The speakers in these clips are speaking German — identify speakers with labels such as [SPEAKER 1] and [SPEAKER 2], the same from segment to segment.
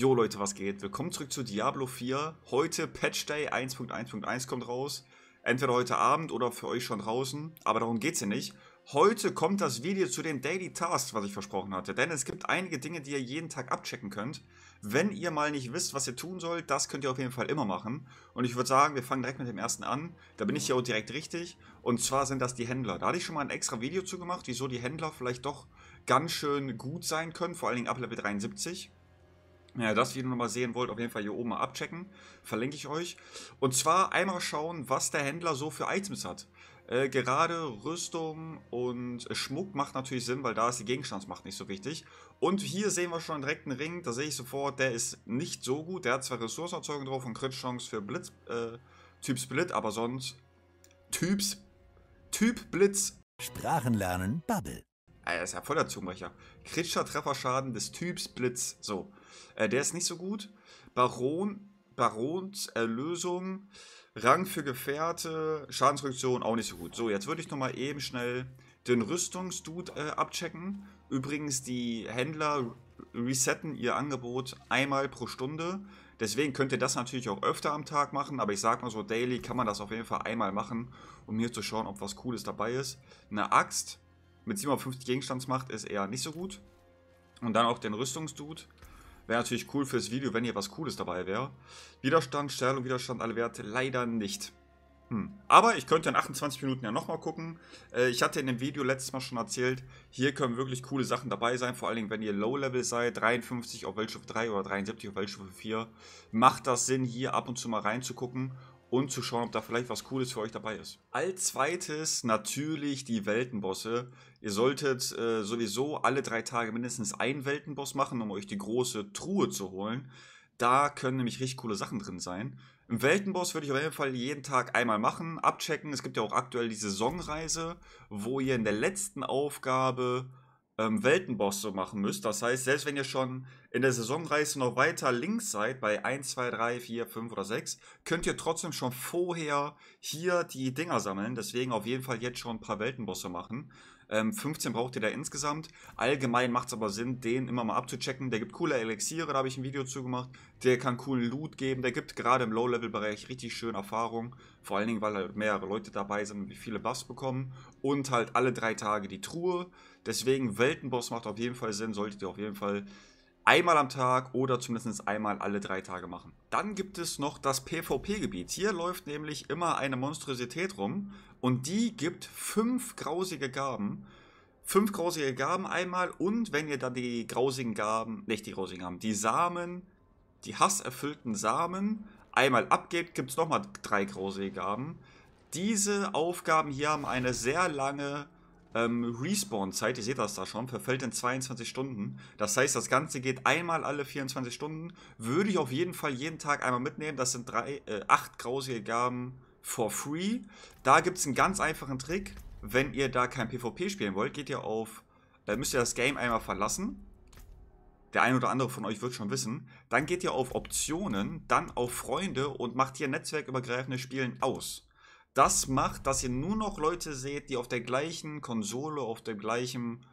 [SPEAKER 1] Jo Leute, was geht? Willkommen zurück zu Diablo 4. Heute Patch Day 1.1.1 kommt raus. Entweder heute Abend oder für euch schon draußen, aber darum geht es hier nicht. Heute kommt das Video zu den Daily Tasks, was ich versprochen hatte, denn es gibt einige Dinge, die ihr jeden Tag abchecken könnt. Wenn ihr mal nicht wisst, was ihr tun sollt, das könnt ihr auf jeden Fall immer machen. Und ich würde sagen, wir fangen direkt mit dem ersten an. Da bin ich ja auch direkt richtig. Und zwar sind das die Händler. Da hatte ich schon mal ein extra Video zu gemacht, wieso die Händler vielleicht doch ganz schön gut sein können, vor allen Dingen ab Level 73. Ja, das Video nochmal sehen wollt, auf jeden Fall hier oben mal abchecken. Verlinke ich euch. Und zwar einmal schauen, was der Händler so für Items hat. Äh, gerade Rüstung und Schmuck macht natürlich Sinn, weil da ist die Gegenstandsmacht nicht so wichtig. Und hier sehen wir schon direkt einen Ring, da sehe ich sofort, der ist nicht so gut. Der hat zwar Ressourcenerzeugung drauf und Crit-Chance für Blitz, äh, Typ Split, aber sonst Typs, Typ Blitz. Sprachen lernen, Bubble. Alter, ah, ist ja voll der Zungenbrecher. Kritischer Trefferschaden des Typs Blitz. So. Äh, der ist nicht so gut. Baron, Barons Erlösung, Rang für Gefährte, Schadensreduktion auch nicht so gut. So, jetzt würde ich nochmal eben schnell den Rüstungsdude äh, abchecken. Übrigens, die Händler resetten ihr Angebot einmal pro Stunde. Deswegen könnt ihr das natürlich auch öfter am Tag machen, aber ich sag mal so, daily kann man das auf jeden Fall einmal machen, um hier zu schauen, ob was Cooles dabei ist. Eine Axt mit 750 Gegenstandsmacht ist eher nicht so gut. Und dann auch den Rüstungsdude. Wäre natürlich cool fürs Video, wenn hier was Cooles dabei wäre. Widerstand, Stellung, Widerstand, alle Werte leider nicht. Hm. Aber ich könnte in 28 Minuten ja nochmal gucken. Äh, ich hatte in dem Video letztes Mal schon erzählt, hier können wirklich coole Sachen dabei sein. Vor allen Dingen, wenn ihr Low-Level seid, 53 auf Weltstufe 3 oder 73 auf Weltstufe 4, macht das Sinn, hier ab und zu mal reinzugucken und zu schauen, ob da vielleicht was Cooles für euch dabei ist. Als zweites natürlich die Weltenbosse. Ihr solltet äh, sowieso alle drei Tage mindestens einen Weltenboss machen, um euch die große Truhe zu holen. Da können nämlich richtig coole Sachen drin sein. Im Weltenboss würde ich auf jeden Fall jeden Tag einmal machen, abchecken. Es gibt ja auch aktuell die Saisonreise, wo ihr in der letzten Aufgabe ähm, Weltenbosse machen müsst. Das heißt, selbst wenn ihr schon in der Saisonreise noch weiter links seid, bei 1, 2, 3, 4, 5 oder 6, könnt ihr trotzdem schon vorher hier die Dinger sammeln. Deswegen auf jeden Fall jetzt schon ein paar Weltenbosse machen. Ähm, 15 braucht ihr da insgesamt. Allgemein macht es aber Sinn, den immer mal abzuchecken. Der gibt coole Elixiere, da habe ich ein Video zu gemacht. Der kann coolen Loot geben. Der gibt gerade im Low-Level-Bereich richtig schön Erfahrung. Vor allen Dingen, weil halt mehrere Leute dabei sind und wir viele Buffs bekommen. Und halt alle drei Tage die Truhe. Deswegen, Weltenboss macht auf jeden Fall Sinn. Solltet ihr auf jeden Fall einmal am Tag oder zumindest einmal alle drei Tage machen. Dann gibt es noch das PvP-Gebiet. Hier läuft nämlich immer eine Monstrosität rum und die gibt fünf grausige Gaben. Fünf grausige Gaben einmal und wenn ihr dann die grausigen Gaben, nicht die grausigen Gaben, die Samen, die hasserfüllten Samen einmal abgebt, gibt es nochmal drei grausige Gaben. Diese Aufgaben hier haben eine sehr lange ähm, Respawn-Zeit, ihr seht das da schon, verfällt in 22 Stunden. Das heißt, das Ganze geht einmal alle 24 Stunden. Würde ich auf jeden Fall jeden Tag einmal mitnehmen. Das sind drei, äh, acht grausige Gaben for free. Da gibt es einen ganz einfachen Trick. Wenn ihr da kein PvP spielen wollt, geht ihr auf, äh, müsst ihr das Game einmal verlassen. Der ein oder andere von euch wird schon wissen. Dann geht ihr auf Optionen, dann auf Freunde und macht hier netzwerkübergreifende Spielen aus das macht, dass ihr nur noch Leute seht, die auf der gleichen Konsole, auf der gleichen,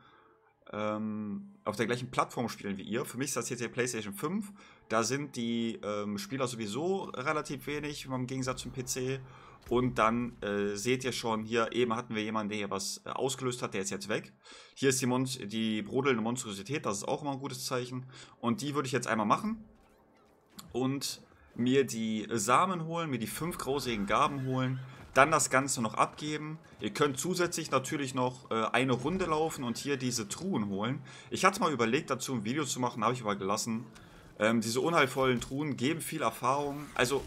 [SPEAKER 1] ähm, auf der gleichen Plattform spielen wie ihr. Für mich ist das jetzt die PlayStation 5. Da sind die ähm, Spieler sowieso relativ wenig im Gegensatz zum PC. Und dann äh, seht ihr schon, hier eben hatten wir jemanden, der hier was äh, ausgelöst hat, der ist jetzt weg. Hier ist die, Mon die brodelnde Monstrosität, das ist auch immer ein gutes Zeichen. Und die würde ich jetzt einmal machen. Und mir die Samen holen, mir die fünf grausigen Gaben holen, dann das Ganze noch abgeben. Ihr könnt zusätzlich natürlich noch äh, eine Runde laufen und hier diese Truhen holen. Ich hatte mal überlegt, dazu ein Video zu machen, habe ich aber gelassen. Ähm, diese unheilvollen Truhen geben viel Erfahrung, also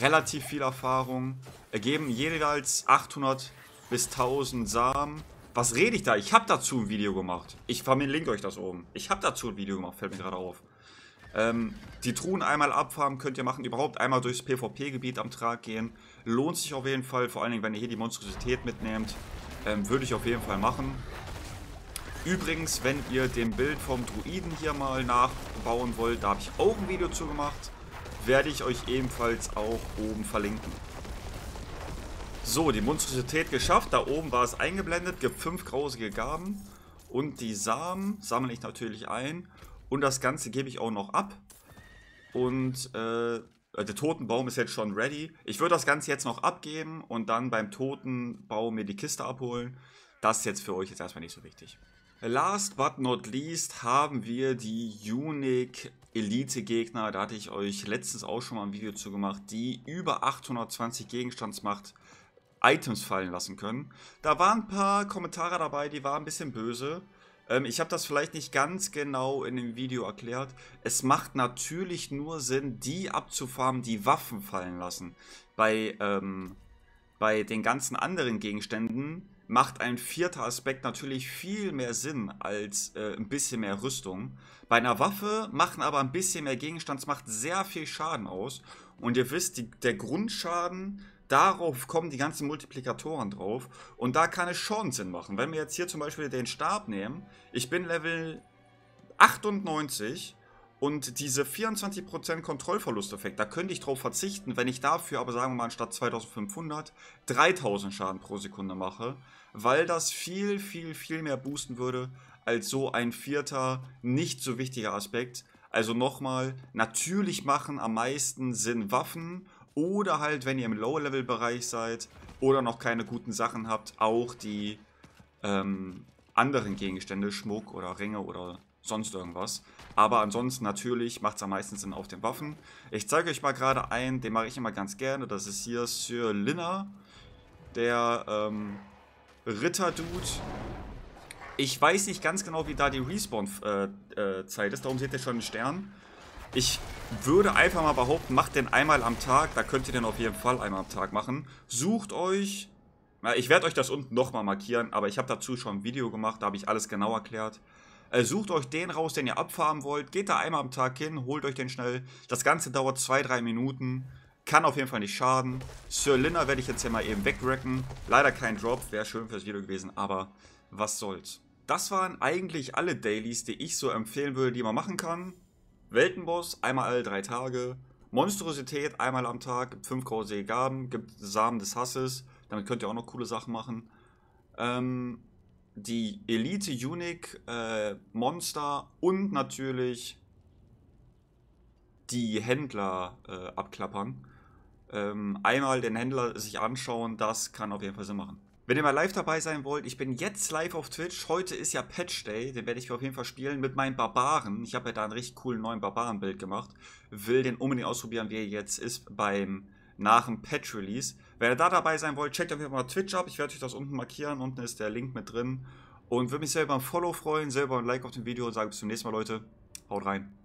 [SPEAKER 1] relativ viel Erfahrung, ergeben jeweils 800 bis 1000 Samen. Was rede ich da? Ich habe dazu ein Video gemacht. Ich verlinke euch das oben. Ich habe dazu ein Video gemacht, fällt mir gerade auf. Ähm, die Truhen einmal abfarmen könnt ihr machen, überhaupt einmal durchs PvP-Gebiet am Trag gehen. Lohnt sich auf jeden Fall, vor allen Dingen, wenn ihr hier die Monstrosität mitnehmt. Ähm, Würde ich auf jeden Fall machen. Übrigens, wenn ihr dem Bild vom Druiden hier mal nachbauen wollt, da habe ich auch ein Video zu gemacht. Werde ich euch ebenfalls auch oben verlinken. So, die Monstrosität geschafft. Da oben war es eingeblendet. Gibt fünf grausige Gaben. Und die Samen sammle ich natürlich ein. Und das Ganze gebe ich auch noch ab. Und äh, der Totenbaum ist jetzt schon ready. Ich würde das Ganze jetzt noch abgeben und dann beim Totenbaum mir die Kiste abholen. Das ist jetzt für euch jetzt erstmal nicht so wichtig. Last but not least haben wir die Unique Elite Gegner. Da hatte ich euch letztens auch schon mal ein Video zu gemacht, die über 820 Gegenstandsmacht Items fallen lassen können. Da waren ein paar Kommentare dabei, die waren ein bisschen böse. Ähm, ich habe das vielleicht nicht ganz genau in dem Video erklärt. Es macht natürlich nur Sinn, die abzufarmen, die Waffen fallen lassen. Bei, ähm, bei den ganzen anderen Gegenständen macht ein vierter Aspekt natürlich viel mehr Sinn als äh, ein bisschen mehr Rüstung. Bei einer Waffe machen aber ein bisschen mehr Gegenstand, macht sehr viel Schaden aus. Und ihr wisst, die, der Grundschaden Darauf kommen die ganzen Multiplikatoren drauf. Und da kann es schon Sinn machen. Wenn wir jetzt hier zum Beispiel den Stab nehmen. Ich bin Level 98 und diese 24% Kontrollverlusteffekt, da könnte ich drauf verzichten, wenn ich dafür aber sagen wir mal anstatt 2500 3000 Schaden pro Sekunde mache, weil das viel, viel, viel mehr boosten würde als so ein vierter, nicht so wichtiger Aspekt. Also nochmal, natürlich machen am meisten Sinn Waffen oder halt, wenn ihr im lower level bereich seid oder noch keine guten Sachen habt, auch die ähm, anderen Gegenstände, Schmuck oder Ringe oder sonst irgendwas. Aber ansonsten natürlich macht es am meisten Sinn auf den Waffen. Ich zeige euch mal gerade einen, den mache ich immer ganz gerne. Das ist hier Sir Lina, der ähm, Ritter-Dude. Ich weiß nicht ganz genau, wie da die Respawn-Zeit äh, äh, ist. Darum seht ihr schon einen Stern. Ich würde einfach mal behaupten, macht den einmal am Tag. Da könnt ihr den auf jeden Fall einmal am Tag machen. Sucht euch... Ich werde euch das unten nochmal markieren, aber ich habe dazu schon ein Video gemacht, da habe ich alles genau erklärt. Äh, sucht euch den raus, den ihr abfarmen wollt. Geht da einmal am Tag hin, holt euch den schnell. Das Ganze dauert 2-3 Minuten. Kann auf jeden Fall nicht schaden. Sir Linner werde ich jetzt hier mal eben wegwrecken. Leider kein Drop, wäre schön fürs Video gewesen, aber was soll's. Das waren eigentlich alle Dailies, die ich so empfehlen würde, die man machen kann. Weltenboss einmal alle drei Tage, Monstrosität einmal am Tag, gibt fünf grausige Gaben, gibt Samen des Hasses, damit könnt ihr auch noch coole Sachen machen. Ähm, die Elite Unique äh, Monster und natürlich die Händler äh, abklappern. Ähm, einmal den Händler sich anschauen, das kann auf jeden Fall Sinn machen. Wenn ihr mal live dabei sein wollt, ich bin jetzt live auf Twitch. Heute ist ja Patch Day, den werde ich auf jeden Fall spielen mit meinen Barbaren. Ich habe ja da einen richtig coolen neuen Barbarenbild gemacht. Will den unbedingt ausprobieren, wie er jetzt ist beim nach dem Patch Release. Wenn ihr da dabei sein wollt, checkt auf jeden Fall mal Twitch ab. Ich werde euch das unten markieren. Unten ist der Link mit drin. Und würde mich selber ein Follow freuen, selber ein Like auf dem Video und sage bis zum nächsten Mal, Leute. Haut rein.